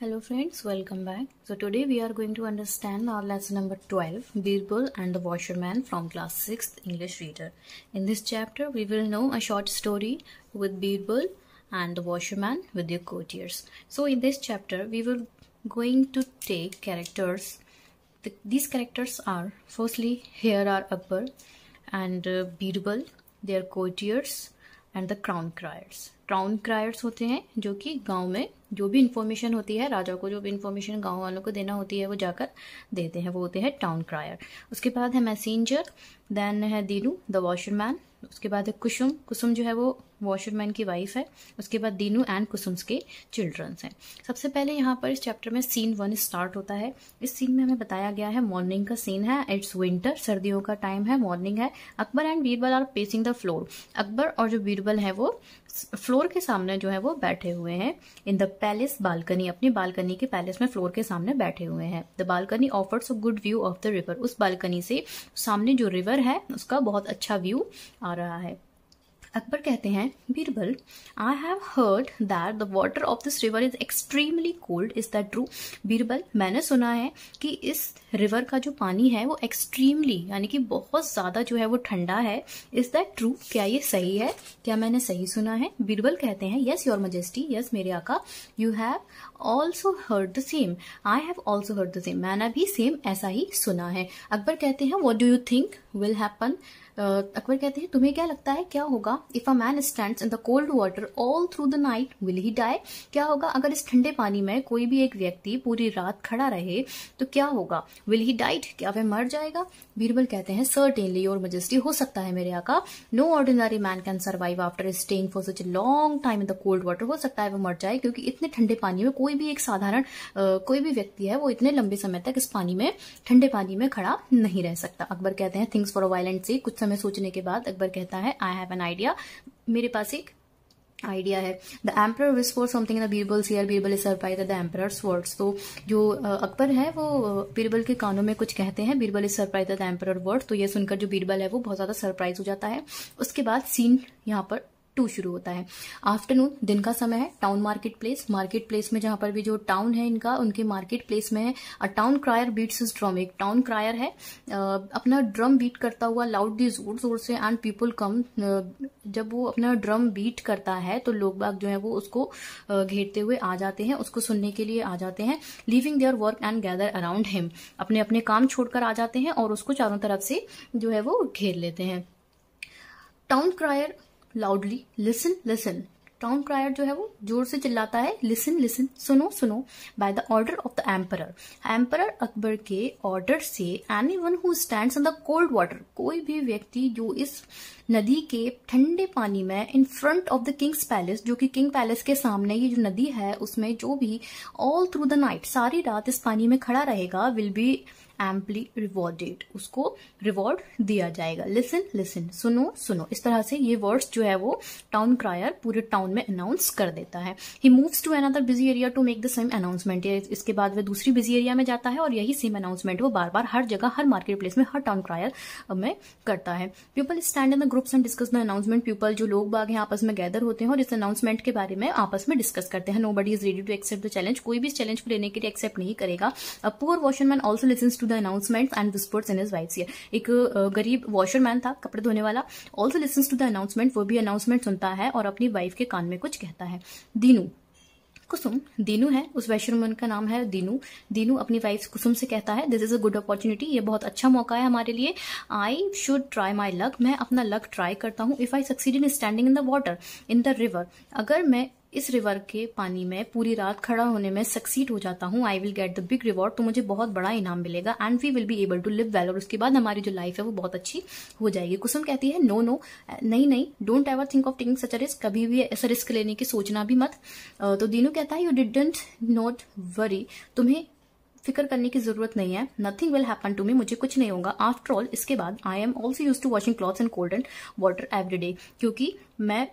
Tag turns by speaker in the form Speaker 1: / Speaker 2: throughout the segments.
Speaker 1: Hello friends, welcome back. So today we are going to understand our lesson number 12, Birbal and the Washerman from class 6th English Reader. In this chapter, we will know a short story with Birbal and the Washerman with their courtiers. So in this chapter, we will going to take characters. The, these characters are, firstly, here are Upper and uh, Birbal, their courtiers and the crown criers. Crown criers होते हैं जो कि गांव में जो भी information होती है राजा को जो भी इन्फॉर्मेशन गांव वालों को देना होती है वो जाकर देते हैं वो होते हैं टाउन क्रायर उसके बाद है मैसेंजर देन है दीनू द वॉशरमैन उसके बाद है कुसुम कुसुम जो है वो वॉशरमैन की वाइफ है उसके बाद दीनू एंड कुसुम्स के चिल्ड्रंस हैं सबसे पहले यहाँ पर इस चैप्टर में सीन वन स्टार्ट होता है इस सीन में हमें बताया गया है मॉर्निंग का सीन है इट्स विंटर सर्दियों का टाइम है मॉर्निंग है Akbar and Birbal are pacing the floor Akbar और जो बीरबल है वो फ्लोर के सामने जो है वो बैठे हुए हैं इन द पैलेस बालकनी अपनी बालकनी के पैलेस में फ्लोर के सामने बैठे हुए हैं the balcony offers a good view of the river उस बालकनी से सामने जो रिवर है उसका बहुत अच्छा व्यू आ रहा है अकबर कहते हैं Birbal I have heard that the water of this river is extremely cold is that true Birbal मैंने सुना है कि इस रिवर का जो पानी है वो एक्सट्रीमली यानी कि बहुत ज़्यादा जो है वो ठंडा है इज दैट ट्रू क्या ये सही है क्या मैंने सही सुना है बीरबल कहते हैं यस योर मजेस्टी यस मेरे आका you have also heard the same I have also heard the same मैंने भी सेम ऐसा ही सुना है अकबर कहते हैं what do you think will happen Akbar कहते हैं तुम्हें क्या लगता है क्या होगा if a man stand in the cold water all through the night will he die क्या होगा अगर इस ठंडे पानी में कोई भी एक व्यक्ति पूरी रात खड़ा रहे तो क्या होगा विल ही डाइट क्या वह मर जाएगा बीरबल कहते हैं सर्टेनली और मजेस्टी हो सकता है मेरे आका no ordinary man can survive after staying for such long time in the cold water हो सकता है वह मर जाए क्योंकि इतने ठंडे पानी में कोई भी एक साधारण कोई भी व्यक्ति है वो इतने लंबे समय तक इस पानी में ठंडे पानी में खड़ा नहीं रह सकता अकबर कहते हैं थिंग्स फॉर वायलेंट से कुछ समय समय सोचने के बाद अकबर कहता है आई हैव एन आइडिया मेरे पास एक आइडिया है the emperor wish for something Birbal सियर Birbal is surprise the emperor words तो जो अकबर है वो बीरबल के कानों में कुछ कहते हैं Birbal is surprise the emperor words तो ये सुनकर जो बीरबल है वो बहुत ज्यादा सरप्राइज हो जाता है उसके बाद सीन यहाँ पर टू शुरू होता है आफ्टरनून दिन का समय है town market place market place में जहां पर भी जो टाउन है इनका उनके मार्केट प्लेस में है a town crier beats his drum एक टाउन क्रायर है अपना ड्रम बीट करता हुआ लाउडली जोर जोर से एंड पीपल कम जब वो अपना ड्रम बीट करता है तो लोग बाग जो है वो उसको घेरते हुए आ जाते हैं उसको सुनने के लिए आ जाते हैं leaving their work and gather around him अपने अपने काम छोड़कर आ जाते हैं और उसको चारों तरफ से जो है वो घेर लेते हैं town crier loudly listen listen town crier जो है वो जोर से चिल्लाता है लिसन लिसन सुनो सुनो by the order of the emperor emperor Akbar के ऑर्डर से anyone who stand in the cold water कोई भी व्यक्ति जो इस नदी के ठंडे पानी में in front of the king's palace जो कि किंग पैलेस के सामने ये जो नदी है उसमें जो भी ऑल थ्रू द नाइट सारी रात इस पानी में खड़ा रहेगा विल बी एम्पली रिवॉर्डेड उसको रिवॉर्ड दिया जाएगा लिसन लिसन सुनो सुनो इस तरह से ये वर्ड्स जो है वो टाउन क्रायर पूरे टाउन में अनाउंस कर देता है he moves to another busy area to make the same announcement इसके बाद वह दूसरी बिजी एरिया में जाता है और यही सेम अनाउंसमेंट वो बार बार हर जगह हर मार्केट प्लेस में हर टाउन क्रायर में करता है people stand in the groups and discuss the announcement people जो लोग बाग हैं आपस में गैदर होते हैं और इस अनाउंसमेंट के बारे में आपस में डिस्कस करते हैं nobody is ready to accept the challenge कोई भी इस चैलेंज को लेने के लिए एक्सेप्ट नहीं करेगा a poor washerman also listen to to the announcements and whispers in his wife ear. एक गरीब वॉशरमैन था कपड़े धोने वाला also listen to the announcement वो भी अनाउंसमेंट सुनता है और अपनी वाइफ के कान में कुछ कहता है दीनू कुसुम दीनू है उस वैश्वन का नाम है दीनू दीनू अपनी वाइफ कुसुम से कहता है this is a good opportunity ये बहुत अच्छा मौका है हमारे लिए I should try my luck मैं अपना लक ट्राई करता हूँ if I succeed in standing in the water in the river अगर मैं इस रिवर के पानी में पूरी रात खड़ा होने में सक्सीड हो जाता हूँ I will get the big reward तो मुझे बहुत बड़ा इनाम मिलेगा and we will be able to live well और उसके बाद हमारी जो लाइफ है वो बहुत अच्छी हो जाएगी कुसुम कहती है नो नो नहीं नहीं don't ever think of taking such a risk कभी भी ऐसा रिस्क लेने की सोचना भी मत तो दीनू कहता है यू डिडेंट नॉट वरी तुम्हें फिक्र करने की जरूरत नहीं है nothing will happen to me मुझे कुछ नहीं होगा आफ्टर ऑल इसके बाद I am also use to washing clothes and cold and water every day क्योंकि मैं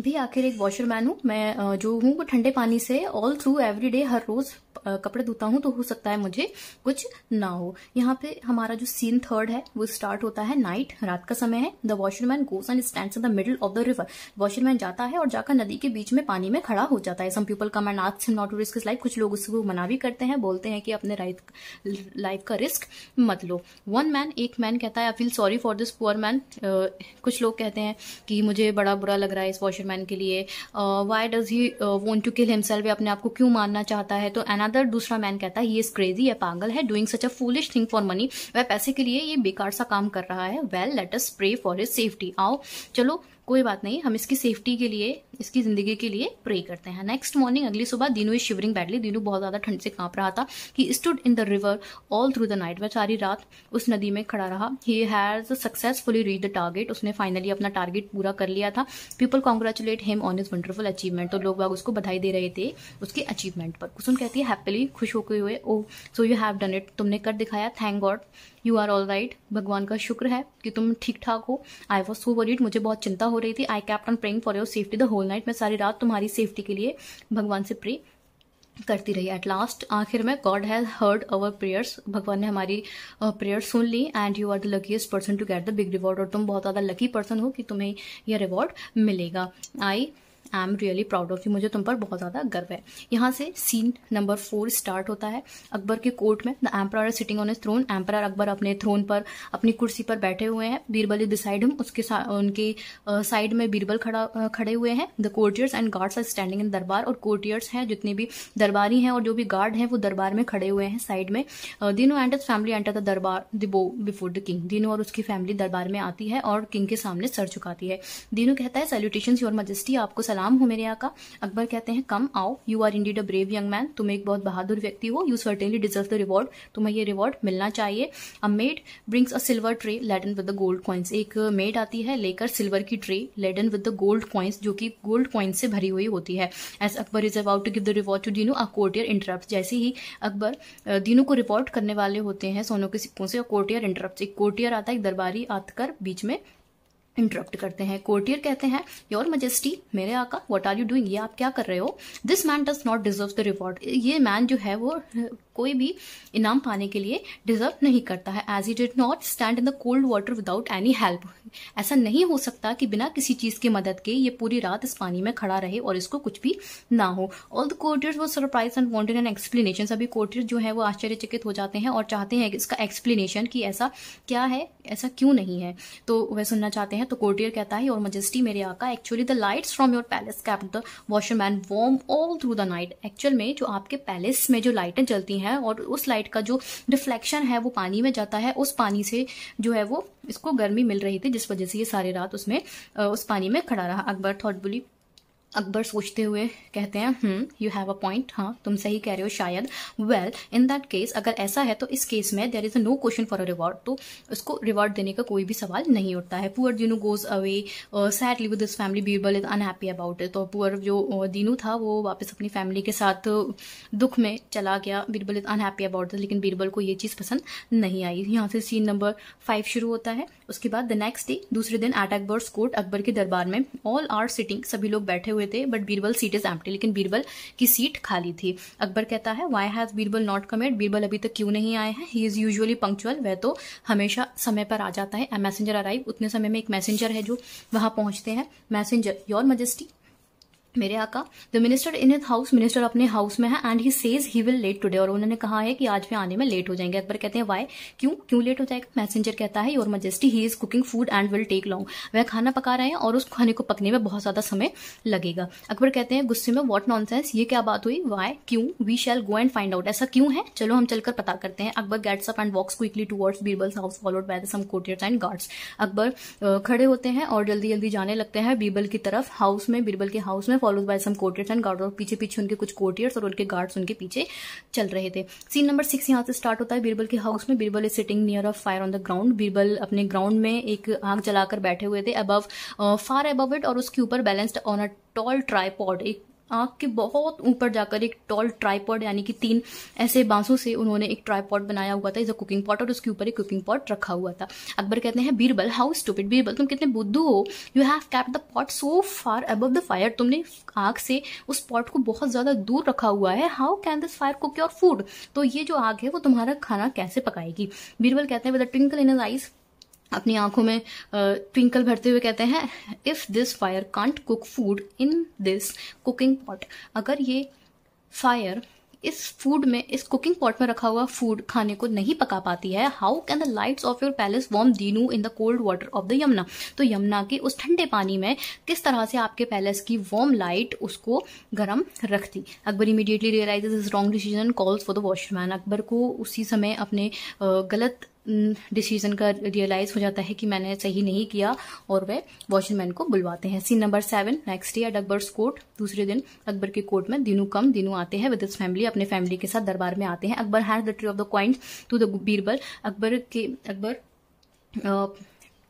Speaker 1: भी आखिर एक वॉशरमैन हूँ मैं जो हूँ वो ठंडे पानी से ऑल थ्रू एवरी डे हर रोज़ कपड़े धोता हूं तो हो सकता है मुझे कुछ ना हो यहाँ पे हमारा जो सीन थर्ड है वो स्टार्ट होता है नाइट रात का समय है the washerman goes and stand in the middle of the river washerman जाता है और जाकर नदी के बीच में पानी में खड़ा हो जाता है some people come and ask not risk his life कुछ लोग उसको मना भी करते हैं बोलते हैं कि अपने लाइफ का रिस्क मत लो वन मैन एक मैन कहता है I feel sorry for this poor man कुछ लोग कहते हैं कि मुझे बड़ा बुरा लग रहा है इस वॉशरमैन के लिए why does he want to kill himself अपने आप को क्यों मानना चाहता है तो एन अनदर दूसरा मैन कहता है ये इज क्रेजी है पागल है doing such a foolish thing for money वह पैसे के लिए ये बेकार सा काम कर रहा है well let us pray for his safety आओ चलो कोई बात नहीं हम इसकी सेफ्टी के लिए इसकी जिंदगी के लिए प्रे करते हैं नेक्स्ट मॉर्निंग अगली सुबह Dinu is shivering badly Dinu बहुत ज्यादा ठंड से कांप रहा था he stood in the river all through the night वह सारी रात उस नदी में खड़ा रहा he has successfully reach the target उसने फाइनली अपना टारगेट पूरा कर लिया था people congratulate him on his wonderful achievement तो लोग बाग उसको बधाई दे रहे थे उसके अचीवमेंट पर कुसुम कहती हैप्पीली खुश होकर हुए oh so you have done it तुमने कर दिखाया thank God you are all right भगवान का शुक्र है कि तुम ठीक ठाक हो आई वॉज सो वरीड मुझे बहुत चिंता हो रही थी I kept on praying for your safety the whole night मैं सारी रात तुम्हारी सेफ्टी के लिए भगवान से प्रे करती रही एट लास्ट आखिर में God has heard our prayers भगवान ने हमारी प्रेयर सुन ली and you are the luckiest person to get the big reward और तुम बहुत ज़्यादा लकी पर्सन हो कि तुम्हें यह रिवॉर्ड मिलेगा I I am really proud of you मुझे तुम पर बहुत ज़्यादा गर्व है यहाँ से सीन नंबर फोर स्टार्ट होता है अकबर के कोर्ट में the emperor sitting on throne emperor Akbar अपने थ्रोन पर अपनी कुर्सी पर बैठे हुए हैं बीरबल इज बिसाइड हम उसके उनके साइड में बीरबल खड़ा खड़े हुए हैं the courtiers and guards are standing in दरबार और कोर्टियर्स हैं जितने भी दरबारी हैं और जो भी गार्ड हैं वो दरबार में खड़े हुए हैं साइड में दिनो एंड फैमिली एंटर द दरबार दिबो बिफोर द किंग दिनो और उसकी फैमिली दरबार में आती है और किंग के सामने सर चुकाती है दिनो कहता है सैल्यूटेशन योर मजेस्टी आपको सलाम सलाम हो मेरे आका अकबर कहते हैं कम आओ you are indeed a brave young man तुम एक बहुत बहादुर व्यक्ति हो you certainly deserve the reward तुम्हें ये रिवॉर्ड मिलना चाहिए a maid brings a silver tray laden with the gold coins एक मेड आती है लेकर सिल्वर की tray laden with the gold coins जो कि गोल्ड कॉइन से भरी हुई होती है as Akbar is about to give the reward to Dinu a courtier interrupt जैसे ही अकबर दिनू को रिपोर्ट करने वाले होते हैं सोनों के सिक्कों से कोर्टियर इंटरप्ट एक कोर्टियर आता है एक दरबारी आकर बीच में इंटरप्ट करते हैं कोर्टियर कहते हैं योर मजेस्टी मेरे आका वट आर यू डूइंग ये आप क्या कर रहे हो this man does not deserve the reward ये मैन जो है वो कोई भी इनाम पाने के लिए डिजर्व नहीं करता है as he did not stand in the cold water without any help ऐसा नहीं हो सकता कि बिना किसी चीज की मदद के ये पूरी रात इस पानी में खड़ा रहे और इसको कुछ भी ना हो ऑल द कोर्टियर्स वो surprise and wanted an explanation सभी कोर्टियर जो है वो आश्चर्यचकित हो जाते हैं और चाहते हैं इसका एक्सप्लेनेशन कि ऐसा क्या है ऐसा क्यों नहीं है तो वह सुनना चाहते हैं तो कोर्टियर कहता है और मजेस्टी मेरे आका actually the lights from your palace kept the washerman warm all through the night actual में जो आपके पैलेस में जो लाइटें चलती हैं है और उस लाइट का जो रिफ्लेक्शन है वो पानी में जाता है उस पानी से जो है वो इसको गर्मी मिल रही थी जिस वजह से ये सारी रात उसमें उस पानी में खड़ा रहा अकबर थॉट अकबर सोचते हुए कहते हैं यू हैव अ पॉइंट हाँ तुम सही कह रहे हो शायद वेल इन दैट केस अगर ऐसा है तो इस केस में there is no question for a reward तो उसको रिवॉर्ड देने का कोई भी सवाल नहीं उठता है poor Dinu goes away sadly with family Birbal is unhappy about it तो पुअर जो दीनू uh, था वो वापस अपनी फैमिली के साथ uh, दुख में चला गया Birbal is unhappy about it लेकिन बीरबल को ये चीज़ पसंद नहीं आई यहाँ से सीन नंबर फाइव शुरू होता है उसके बाद द नेक्स्ट डे दूसरे दिन एट अकबर कोर्ट अकबर के दरबार में ऑल आर सिटिंग सभी लोग बैठे हुए हुए थे but Birbal seat is empty लेकिन बीरबल की सीट खाली थी अकबर कहता है why has Birbal not come yet Birbal अभी तक क्यों नहीं आए हैं ही इज यूजली पंक्चुअल वह तो हमेशा समय पर आ जाता है मैसेंजर अराइव उतने समय में एक मैसेंजर है जो वहां पहुंचते हैं मैसेंजर योर मजेस्टी मेरे आका द मिनिस्टर इन हिथ हाउस मिनिस्टर अपने हाउस में है and he says he will late today और उन्होंने कहा है कि आज भी आने में लेट हो जाएंगे अकबर कहते हैं वाई क्यों क्यों लेट हो जाएगा मैसेंजर कहता है your majesty he is cooking food and will take long वह खाना पका रहे हैं और उस खाने को पकने में बहुत ज्यादा समय लगेगा अकबर कहते हैं गुस्से में वॉट नॉन ये क्या बात हुई वाई क्यों we shall go and find out ऐसा क्यों है चलो हम चलकर पता करते हैं Akbar gets up and walks quickly towards Birbal's house followed by some courtiers and guards Akbar खड़े होते हैं और जल्दी जल्दी जाने लगते हैं बीरबल की तरफ हाउस में बीरबल के हाउस में followed by some courtiers and guard और पीछे पीछे उनके कुछ कोर्टियर्स और उनके गार्ड्स उनके पीछे चल रहे थे सीन नंबर सिक्स यहाँ से स्टार्ट होता है बीरबल के हाउस में Birbal is sitting near a fire on the ground Birbal अपने ग्राउंड में एक आग जलाकर बैठे हुए थे अबव फार अबव इट और उसके ऊपर balanced on a tall tripod एक आग के बहुत ऊपर जाकर एक टॉल ट्राईपॉड यानी कि तीन ऐसे बांसों से उन्होंने एक ट्राईपॉड बनाया हुआ था इज अ कुकिंग पॉट और उसके ऊपर एक कुकिंग पॉट रखा हुआ था अकबर कहते हैं बीरबल हाउ स्टूपिड बीरबल तुम कितने बुद्धू हो you have kept the pot so far above the fire तुमने आग से उस पॉट को बहुत ज्यादा दूर रखा हुआ है how can this fire cook your food तो ये जो आग है वो तुम्हारा खाना कैसे पकाएगी बीरबल कहते हैं विद ट्विंकल इन आइज अपनी आंखों में ट्विंकल भरते हुए कहते हैं if this fire can't cook food in this cooking pot अगर ये फायर इस फूड में इस कुकिंग पॉट में रखा हुआ फूड खाने को नहीं पका पाती है how can the lights of your palace warm Dinu in the cold water of the Yamuna तो यमुना के उस ठंडे पानी में किस तरह से आपके पैलेस की वॉर्म लाइट उसको गर्म रखती Akbar immediately realize his wrong decision calls for the washerman Akbar को उसी समय अपने गलत डिसीजन का रियलाइज हो जाता है कि मैंने सही नहीं किया और वह वॉचमैन को बुलवाते हैं scene number seven next day at Akbar's court दूसरे दिन अकबर के कोर्ट में दिनू कम दिनू आते हैं विद फैमिली अपने फैमिली के साथ दरबार में आते हैं Akbar has the tray of the coins to the Birbal Akbar के अकबर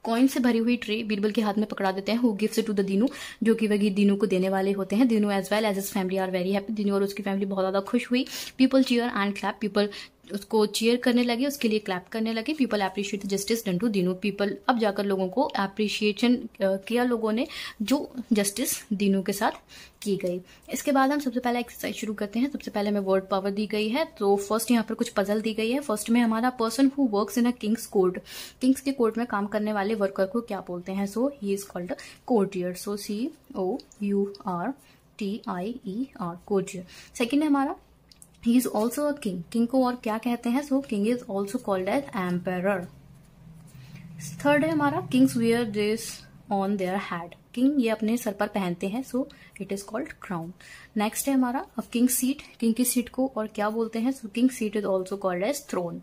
Speaker 1: कॉइन से भरी हुई ट्री बीरबल के हाथ में पकड़ा देते हैं who gift to the Dinu जो कि वह दिनू को देने वाले होते हैं Dinu as well as his family are very happy Dinu और उसकी फैमिली बहुत ज्यादा खुश हुई people cheer and clap people उसको चेयर करने लगे उसके लिए क्लैप करने लगे people appreciate justice done to Dinu people अब जाकर लोगों को अप्रिशिएशन किया लोगों ने जो जस्टिस दिनू के साथ की गई इसके बाद हम सबसे पहले एक्सरसाइज शुरू करते हैं सबसे पहले हमें वर्ड पावर दी गई है तो फर्स्ट यहाँ पर कुछ पजल दी गई है फर्स्ट में हमारा person who work in a king's court king's के कोर्ट में काम करने वाले वर्कर को क्या बोलते हैं so he is called courtier so C O U R T I E R courtier second है हमारा he is also a king king को और क्या कहते हैं so king is also called as emperor third है हमारा king's wear this on their head king ये अपने सर पर पहनते हैं so it is called crown next है हमारा अब किंग सीट किंग की सीट को और क्या बोलते हैं so king seat is also called as throne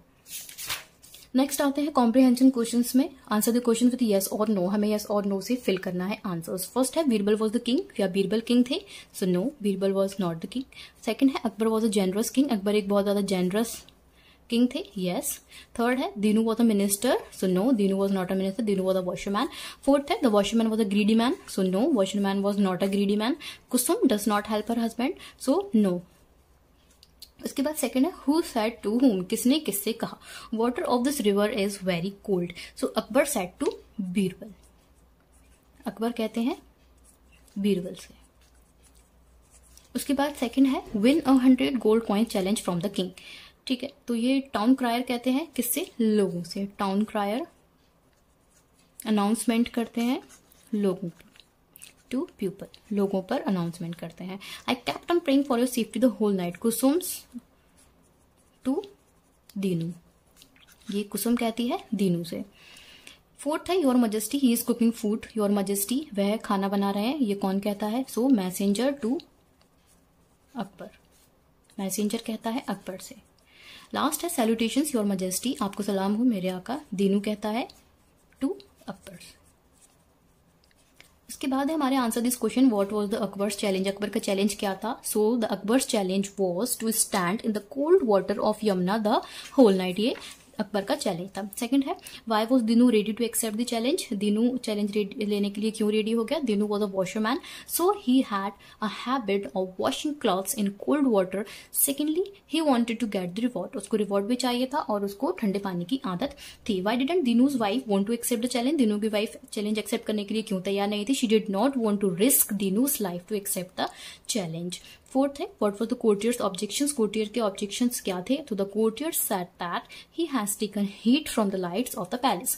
Speaker 1: next आते हैं कॉम्प्रीहेंशन क्वेश्चन में answer the question with yes और नो हमें यस और नो से फिल करना है आंसर फर्स्ट है बीरबल वॉज द किंग या बीरबल किंग थे so no Birbal was not the king second है Akbar was a generous king Akbar एक बहुत ज्यादा जेनरस किंग थे यस थर्ड है Dinu was a minister so no Dinu was not a minister Dinu was a washerman fourth है the washerman was a greedy man so no washerman was not a greedy man Kusum does not help her husband so no उसके बाद second है who said to home किसने किससे कहा water of this river is very cold so Akbar said to Birbal Akbar कहते हैं बीरबल से उसके बाद सेकंड है win a hundred gold coin challenge from the king ठीक है तो ये टाउन क्रायर कहते हैं किससे लोगों से टाउन क्रायर अनाउंसमेंट करते हैं लोगों को टू पीपल लोगों पर अनाउंसमेंट करते हैं I kept on praying for your safety the whole night Kusum to Dinu ये कुसुम कहती है दीनू से फोर्थ है your majesty he is cooking food your majesty वह खाना बना रहे हैं ये कौन कहता है so messenger to Akbar messenger कहता है अकबर से लास्ट है सैल्यूटेशन योर मजेस्टी आपको सलाम हो मेरे आका दीनू कहता है टू अकबर उसके बाद हमारे answer this question what was the Akbar's challenge Akbar का चैलेंज क्या था so the Akbar's challenge was to stand in the cold water of Yamuna the whole night ये अकबर का चैलेंज था सेकंड है why was Dinu ready to accept the challenge Dinu challenge लेने के लिए क्यों रेडी हो गया Dinu was a washerman so he had a habit of washing clothes in cold water secondly he wanted to get the reward उसको reward भी चाहिए था और उसको ठंडे पानी की आदत थी why didn't Dinu's wife want to accept the challenge Dinu की वाइफ चैलेंज एक्सेप्ट करने के लिए क्यों तैयार नहीं थी she did not want to risk Dinu's life to accept the challenge Fourth what were the courtier's objections? Courtier के objections क्या थे? So the courtier said that he has taken heat from the lights of the palace.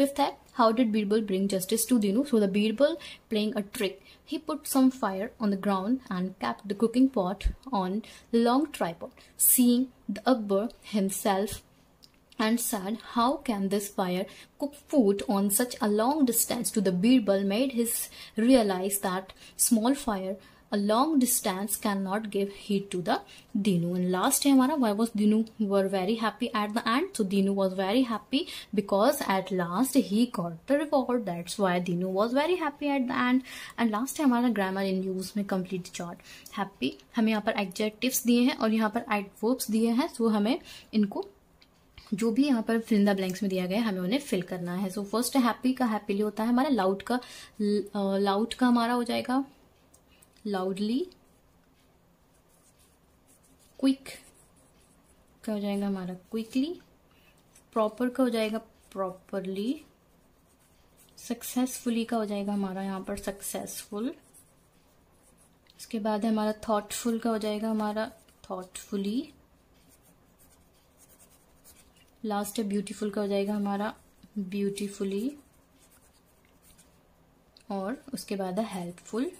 Speaker 1: Fifth है how did Birbal bring justice to Dinu? So the Birbal playing a trick. He put some fire on the ground and kept the cooking pot on long tripod. Seeing the Akbar himself and said how can this fire cook food on such a long distance to the Birbal made his realize that small fire a long distance can not give heat to the Dinu and last है हमारा why was Dinu were very happy at the end so Dinu was very happy because at last he got the reward that's why Dinu was very happy at the end and last है हमारा grammar in use में complete chart happy हमें यहाँ पर adjectives दिए हैं और यहाँ पर वर्ब्स दिए हैं सो हमें इनको जो भी यहाँ पर फिलिंदा ब्लैंक्स में दिया गया है हमें उन्हें फिल करना है सो फर्स्ट हैप्पी का हैप्पीली होता है हमारा लाउट का लाउट का हमारा हो जाएगा लाउडली क्विक क्या हो जाएगा हमारा क्विकली प्रॉपर का हो जाएगा प्रॉपरली सक्सेसफुली का हो जाएगा हमारा यहाँ पर सक्सेसफुल इसके बाद हमारा थॉटफुल का हो जाएगा हमारा थॉटफुली लास्ट है ब्यूटीफुल का हो जाएगा हमारा ब्यूटीफुली और उसके बाद है हेल्पफुल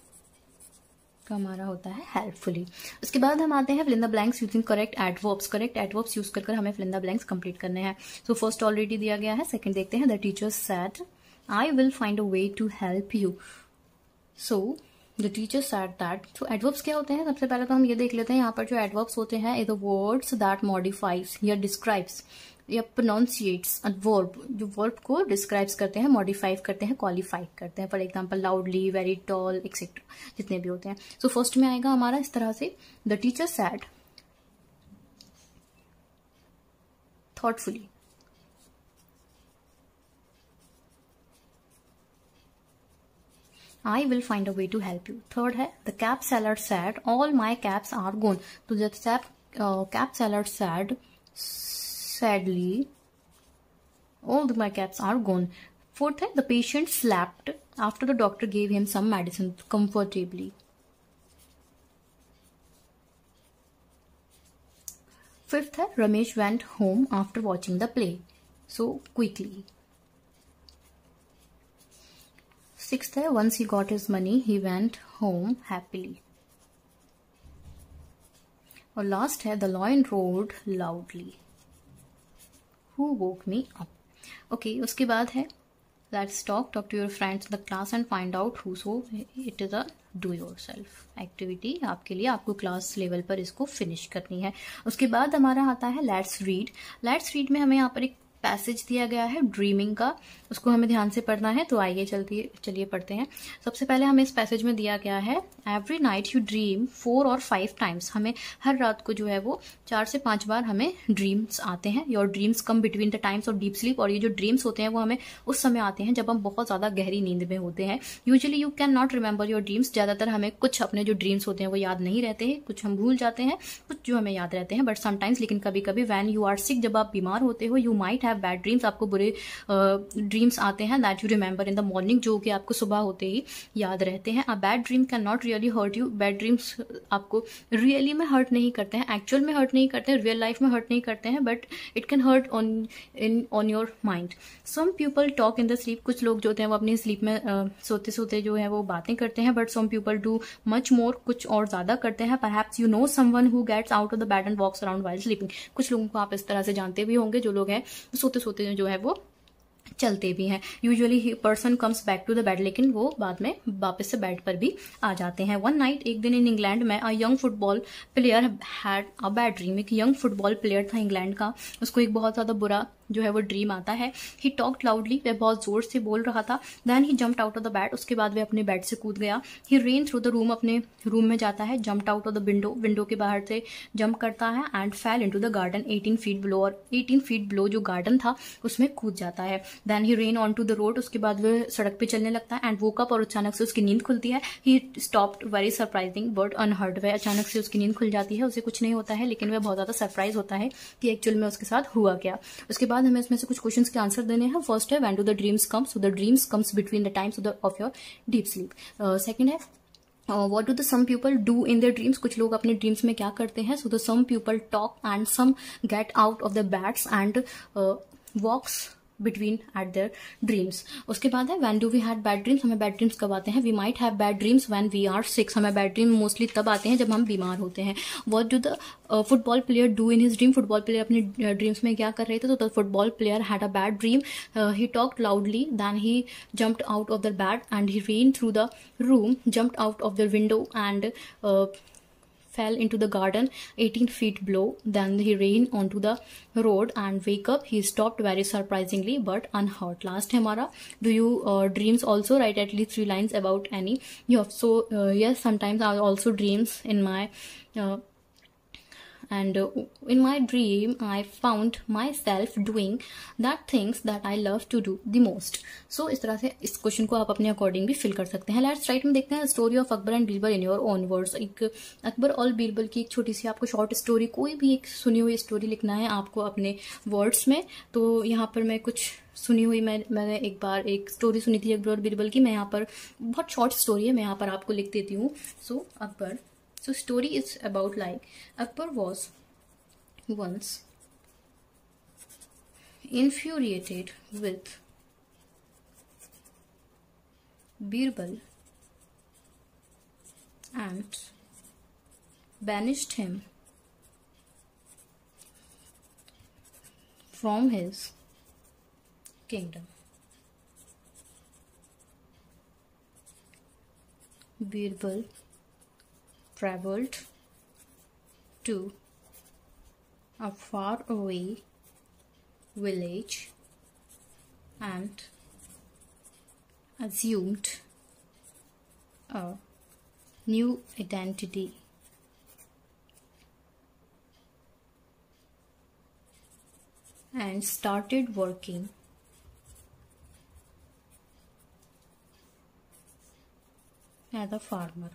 Speaker 1: का हमारा होता है हेल्पफुली उसके बाद हम आते हैं fill in the blanks using correct adverbs correct adverbs use कर हमें फिलिंदा ब्लैंक्स कंप्लीट करने हैं सो फर्स्ट ऑलरेडी दिया गया है सेकंड देखते हैं the teacher said I will find a way to help you so the teacher said that so adverbs क्या होते हैं सबसे पहले तो हम ये देख लेते हैं यहाँ पर जो एडवर्ब्स होते हैं इज वर्ड्स दैट मॉडिफाइज या डिस्क्राइब्स या प्रोनाउंसिएट्स वर्ब जो वर्ब को डिस्क्राइब्स करते हैं मॉडिफाइव करते हैं क्वालिफाई करते हैं for example loudly very tall etcetera जितने भी होते हैं सो so, फर्स्ट में आएगा हमारा इस तरह से the teacher said thoughtfully I will find a way to help you third है the cap seller said all my caps are gone तो the cap cap seller said Sadly, all the, my cats are gone. Fourth, the patient slept after the doctor gave him some medicine comfortably. Fifth, Ramesh went home after watching the play. So quickly. Sixth, once he got his money, he went home happily. Or last, the lion roared loudly. Who woke me up okay उसके बाद है let's talk talk to your friends the class and find out who saw it is a do yourself activity आपके लिए आपको class level पर इसको finish करनी है उसके बाद हमारा आता है लेट्स रीड लेट्स रीड में हमें यहाँ पर एक पैसेज दिया गया है ड्रीमिंग का उसको हमें ध्यान से पढ़ना है तो आइए चलती चलिए पढ़ते हैं सबसे पहले हमें इस पैसेज में दिया गया है every night you dream four और फाइव टाइम्स हमें हर रात को जो है वो चार से पांच बार हमें ड्रीम्स आते हैं your dreams come between the times और डीप स्लीप और ये जो ड्रीम्स होते हैं वो हमें उस समय आते हैं जब हम बहुत ज़्यादा गहरी नींद में होते हैं usually you can not remember your dreams ज़्यादातर हमें कुछ अपने जो ड्रीम्स होते हैं वो याद नहीं रहते हैं कुछ हम भूल जाते हैं कुछ जो हमें याद रहते हैं बट समटाइम्स लेकिन कभी कभी वैन यू आर सिक जब आप बीमार होते हो you might have bad dreams आपको बुरे ड्रीम्स uh, आते हैं that you remember in the morning जो कि आपको सुबह होते ही याद रहते हैं a bad dream can not really hurt you bad dreams आपको रियली में हर्ट नहीं करते हैं एक्चुअल में हर्ट नहीं करते हैं रियल लाइफ में हर्ट नहीं करते हैं but it can hurt on in on your mind some people talk in the sleep कुछ लोग जो होते हैं वो अपनी स्लीप में uh, सोते सोते जो है वो बातें करते हैं but some people do much more कुछ और ज्यादा करते हैं perhaps you know someone who gets out of the bed and walks around while sleeping कुछ लोगों को आप इस तरह से जानते भी होंगे जो लोग हैं सोते सोते जो है वो चलते भी हैं usually person comes back to the bed लेकिन वो बाद में वापस से बेड पर भी आ जाते हैं वन नाइट एक दिन इन इंग्लैंड में a young football player had a bad dream एक यंग फुटबॉल प्लेयर था इंग्लैंड का उसको एक बहुत ज़्यादा बुरा जो है वो ड्रीम आता है ही टॉक लाउडली वह बहुत जोर से बोल रहा था then he jump out of the bed उसके बाद वह अपने बेड से कूद गया he ran through the room अपने रूम में जाता है jump out of the window window के बाहर से जम्प करता है and fell into the garden eighteen feet below और एटीन फीट बिलो जो गार्डन था उसमें कूद जाता है then he ran on to the road उसके बाद वह सड़क पर चलने लगता है एंड वो कप और अचानक से उसकी नींद खुलती है he stopped very surprising but unheard वह अचानक से उसकी नींद खुल जाती है उसे कुछ नहीं होता है लेकिन वह बहुत ज़्यादा सरप्राइज होता है कि एक्चुअल में उसके साथ हुआ क्या उसके बाद बाद हमें इसमें से कुछ क्वेश्चन के आंसर देने हैं फर्स्ट है when do the dreams come so the dreams comes between the times of your deep sleep second है what do the some people do in their dreams कुछ लोग अपने ड्रीम्स में क्या करते हैं so the some people talk and some get out of the beds and walks between at their dreams उसके बाद है when do we had bad dreams हमें बैड ड्रीम्स कब आते हैं we might have bad dreams when we are sick हमें bad dream mostly तब आते हैं जब हम बीमार होते हैं what do the football player do in his dream football player अपने ड्रीम्स uh, में क्या कर रहे थे तो the football player had a bad dream he talk loudly then he jumped out of the bed and he ran through the room jumped out of the window and fell into the garden 18 feet below. Then he ran onto the road and wake up. He stopped very surprisingly but unhurt. Last Hemara, do you uh, dreams also write at least three lines about any? You have so, uh, yes, sometimes I also dreams in my. Uh, and uh, in my dream i found myself doing that things that i love to do the most so इस तरह से इस question को आप अपने according भी fill कर सकते हैं लास्ट राइट में देखते हैं story of Akbar and Birbal in your own words एक अकबर और बीरबल की ek छोटी सी आपको शॉर्ट स्टोरी कोई भी एक सुनी हुई स्टोरी लिखना है आपको अपने वर्ड्स में तो यहाँ पर मैं कुछ सुनी हुई मैं मैंने एक बार एक स्टोरी सुनी थी अकबर और बीरबल की मैं यहाँ पर बहुत शॉर्ट स्टोरी है मैं यहाँ पर आपको लिख देती हूँ सो so, Akbar So story is about like Akbar was once infuriated with Birbal and banished him from his kingdom. Birbal traveled to a faraway village and assumed a new identity. and started working as a farmer.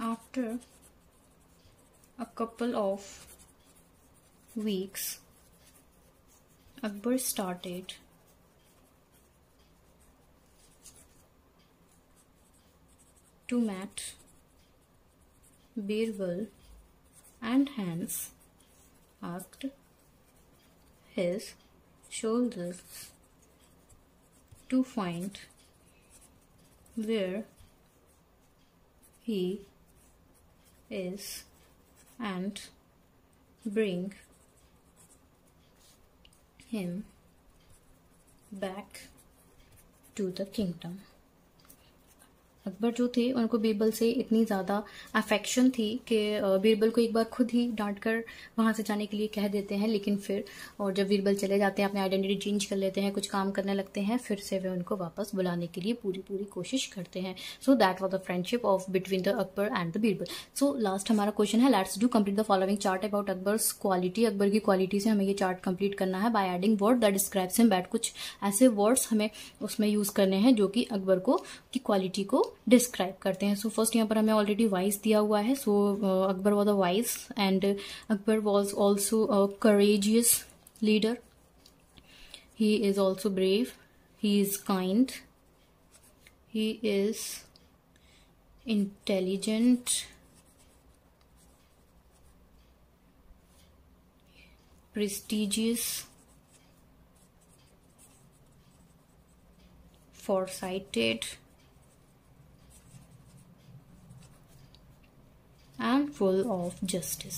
Speaker 1: after a couple of weeks, Akbar started to mat Birbal and hence asked his shoulders to find where he is and bring him back to the kingdom. Akbar जो थे उनको बीरबल से इतनी ज़्यादा affection थी कि बीरबल को एक बार खुद ही डांट कर वहाँ से जाने के लिए कह देते हैं लेकिन फिर और जब बीरबल चले जाते हैं अपनी आइडेंटिटी चेंज कर लेते हैं कुछ काम करने लगते हैं फिर से वे उनको वापस बुलाने के लिए पूरी पूरी कोशिश करते हैं so that was the friendship of between the Akbar and the Birbal so last हमारा क्वेश्चन है let's do complete the following chart about Akbar quality Akbar की क्वालिटी से हमें ये चार्ट कम्प्लीट करना है by adding word that describes him but कुछ ऐसे वर्ड्स हमें उसमें यूज करने हैं जो कि अकबर को की क्वालिटी को डिस्क्राइब करते हैं सो फर्स्ट यहाँ पर हमें ऑलरेडी वाइस दिया हुआ है so Akbar was a wise and Akbar was also a courageous leader he is also brave he is kind he is intelligent prestigious foresighted and full of justice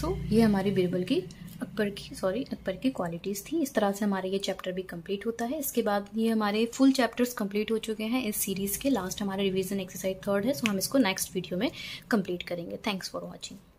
Speaker 1: so ये हमारी बीरबल की अकबर की सॉरी अकबर की क्वालिटीज़ थी इस तरह से हमारे ये चैप्टर भी कंप्लीट होता है इसके बाद ये हमारे फुल चैप्टर्स कंप्लीट हो चुके हैं इस सीरीज़ के लास्ट हमारा रिवीजन एक्सरसाइज थर्ड है सो हम इसको नेक्स्ट वीडियो में कंप्लीट करेंगे थैंक्स फॉर वॉचिंग